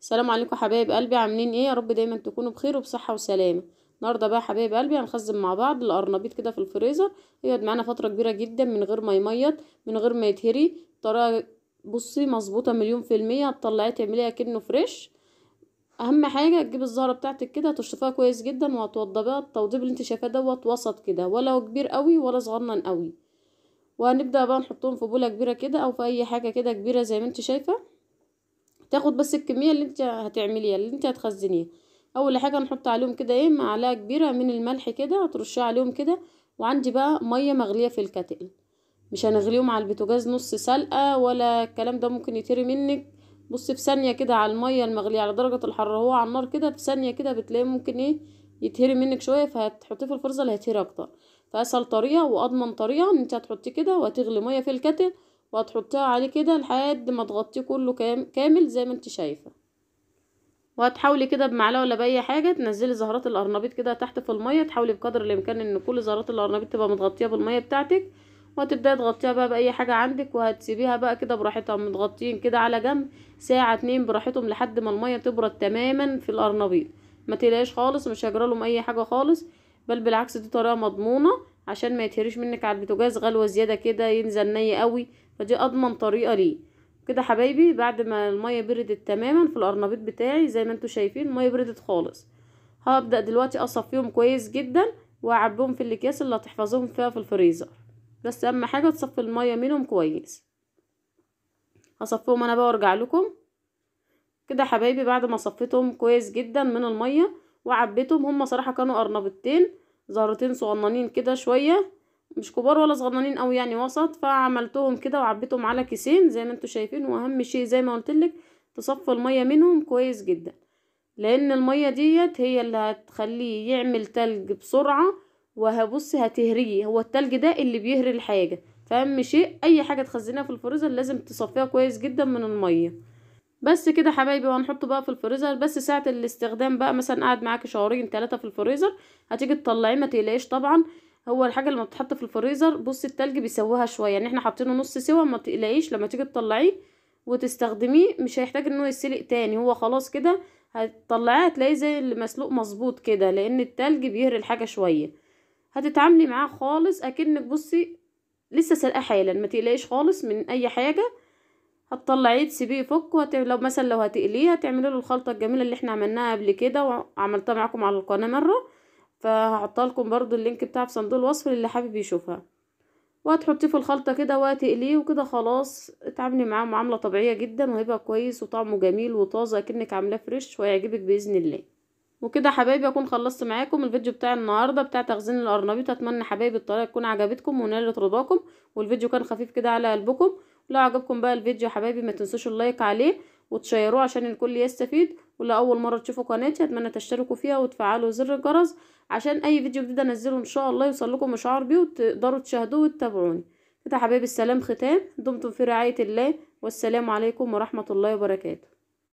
السلام عليكم حبايب قلبي عاملين ايه يا رب دايما تكونوا بخير وبصحه وسلامه النهارده بقى حبايب قلبي هنخزن مع بعض القرنبيط كده في الفريزر يقعد معانا فتره كبيره جدا من غير ما يميط من غير ما يتهري طريقه بصي مظبوطه مليون في الميه هتطلعيه تعمليها كأنه فريش اهم حاجه تجيبي الزهره بتاعتك كده هتشطفيها كويس جدا وهتوضبيها التوضيب اللي انت شايفاه دوت وسط كده ولا هو كبير قوي ولا صغنن قوي وهنبدا بقى نحطهم في بوله كبيره كده او في اي حاجه كده كبيره زي ما انت شايفه تاخد بس الكميه اللي انت هتعمليها اللي انت هتخزنيها اول حاجه نحط عليهم كده ايه معلقه كبيره من الملح كده هترشها عليهم كده وعندي بقى ميه مغليه في الكتل مش هنغليهم على البوتاجاز نص سلقه ولا الكلام ده ممكن يطري منك بص في ثانيه كده على الميه المغليه على درجه الحراره هو على النار كده في ثانيه كده بتلاقيه ممكن ايه يتهري منك شويه فهتحطيه في الفرزه اللي هيتهري اكتر فاسهل طريقه واضمن طريقه ان انت هتحطيه كده وهتغلي ميه في الكتل وهتحطيها عليه كده لحد ما تغطيه كله كامل زي ما انت شايفه وهتحاولي كده بمعلقه ولا باي حاجه تنزلي زهرات القرنبيط كده تحت في الميه تحاولي بقدر الامكان ان كل زهرات القرنبيط تبقى متغطيه بالميه بتاعتك وهتبداي تغطيها بقى باي حاجه عندك وهتسيبيها بقى كده براحتها متغطيين كده على جنب ساعه اتنين براحتهم لحد ما الميه تبرد تماما في القرنبيط ما تلاقيش خالص مش هيجرى لهم اي حاجه خالص بل بالعكس دي طريقه مضمونه عشان ما يتهريش منك على البوتاجاز غلوه زياده كده ينزل ني قوي فدي اضمن طريقه ليه كده حبايبي بعد ما المية بردت تماما في القرنبيط بتاعي زي ما انتوا شايفين المية بردت خالص هبدأ دلوقتي اصفيهم كويس جدا واعبيهم في الاكياس اللي هتحفظوهم فيها في الفريزر بس اهم حاجة تصفي المية منهم كويس هصفيهم انا بقى وارجع لكم كده حبايبي بعد ما صفيتهم كويس جدا من المية وعبيتهم هما صراحة كانوا قرنبيطتين زهرتين صغننين كده شوية مش كبار ولا صغننين او يعني وسط فعملتهم كده وعبيتهم على كيسين زي ما انتم شايفين واهم شيء زي ما قلتلك تصفي الميه منهم كويس جدا لان الميه ديت هي اللي هتخليه يعمل تلج بسرعه وهبص هتهريه هو التلج ده اللي بيهري الحاجه فاهم شيء اي حاجه تخزنها في الفريزر لازم تصفيها كويس جدا من الميه بس كده حبايبي وهنحطه بقى في الفريزر بس ساعه الاستخدام بقى مثلا قاعد معاكي شهرين ثلاثه في الفريزر هتيجي تطلعيه ما تقلقيش طبعا هو الحاجه لما بتتحط في الفريزر بص التلج بيسواها شويه يعني احنا حاطينه نص سوا ما تقلقيش لما تيجي تطلعيه وتستخدميه مش هيحتاج انه يتسلق تاني هو خلاص كده هتطلعيه هتلاقيه زي المسلوق مظبوط كده لان التلج بيهري الحاجه شويه هتتعاملي معاه خالص اكنك بصي لسه سلقاه حالا ما تقلقيش خالص من اي حاجه هتطلعيه تسيبيه يفك لو مثلا لو هتقليه هتعملي له الخلطه الجميله اللي احنا عملناها قبل كده وعملتها معاكم على القناه مره لكم برضو اللينك بتاع في صندوق الوصف للي حابب يشوفها وهتحطيه في الخلطة كده وهتقليه وكده خلاص اتعاملي معاه معاملة طبيعية جدا وهيبقى كويس وطعمه جميل وطازة كأنك عاملاه فريش وهيعجبك بإذن الله وكده حبايبي اكون خلصت معاكم الفيديو بتاع النهارده بتاع تخزين الارنبيط اتمنى حبايبي الطريقه تكون عجبتكم ونالت رضاكم والفيديو كان خفيف كده على قلبكم لو عجبكم بقى الفيديو حبايبي ما تنسوش اللايك عليه وتشيروه عشان الكل يستفيد ولو اول مره تشوفوا قناتي اتمنى تشتركوا فيها وتفعلوا زر الجرس عشان اي فيديو جديد انزله ان شاء الله يوصل لكم اشعار بيه وتقدروا تشاهدوه وتتابعوني كده حبايبي السلام ختام دمتم في رعايه الله والسلام عليكم ورحمه الله وبركاته